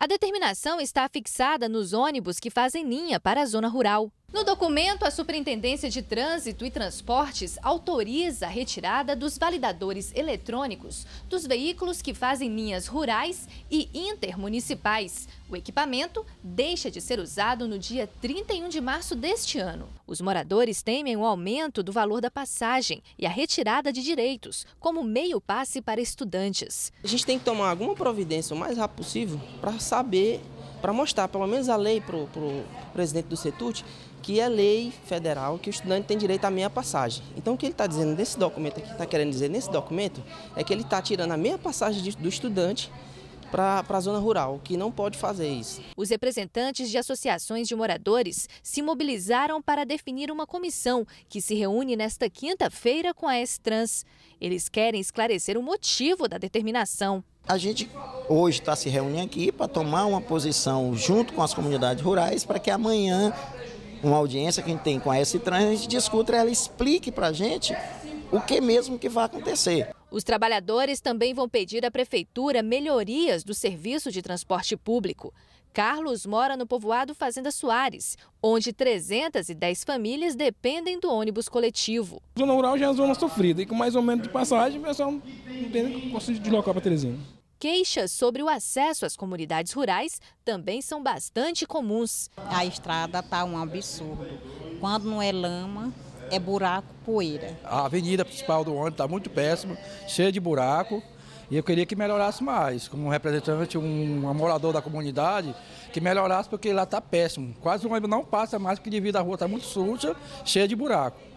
A determinação está fixada nos ônibus que fazem linha para a zona rural. No documento, a Superintendência de Trânsito e Transportes autoriza a retirada dos validadores eletrônicos dos veículos que fazem linhas rurais e intermunicipais. O equipamento deixa de ser usado no dia 31 de março deste ano. Os moradores temem o aumento do valor da passagem e a retirada de direitos, como meio passe para estudantes. A gente tem que tomar alguma providência o mais rápido possível para saber para mostrar pelo menos a lei para o presidente do CETUT, que é lei federal que o estudante tem direito à meia passagem. Então o que ele está dizendo nesse documento, que está querendo dizer nesse documento, é que ele está tirando a meia passagem de, do estudante para a zona rural, que não pode fazer isso. Os representantes de associações de moradores se mobilizaram para definir uma comissão que se reúne nesta quinta-feira com a Estrans. Eles querem esclarecer o motivo da determinação a gente hoje está se reunindo aqui para tomar uma posição junto com as comunidades rurais para que amanhã, uma audiência que a gente tem com a S-Trans, a gente discuta e ela explique para a gente o que mesmo que vai acontecer. Os trabalhadores também vão pedir à prefeitura melhorias do serviço de transporte público. Carlos mora no povoado Fazenda Soares, onde 310 famílias dependem do ônibus coletivo. Zona rural já é uma zona sofrida e com mais aumento de passagem, o pessoal não tem nem conseguir deslocar para Teresina queixas sobre o acesso às comunidades rurais também são bastante comuns. A estrada está um absurdo. Quando não é lama, é buraco, poeira. A avenida principal do ônibus está muito péssima, cheia de buraco. E eu queria que melhorasse mais, como representante, um, um morador da comunidade, que melhorasse porque lá está péssimo. Quase o ônibus não passa mais porque devido à rua está muito suja, cheia de buraco.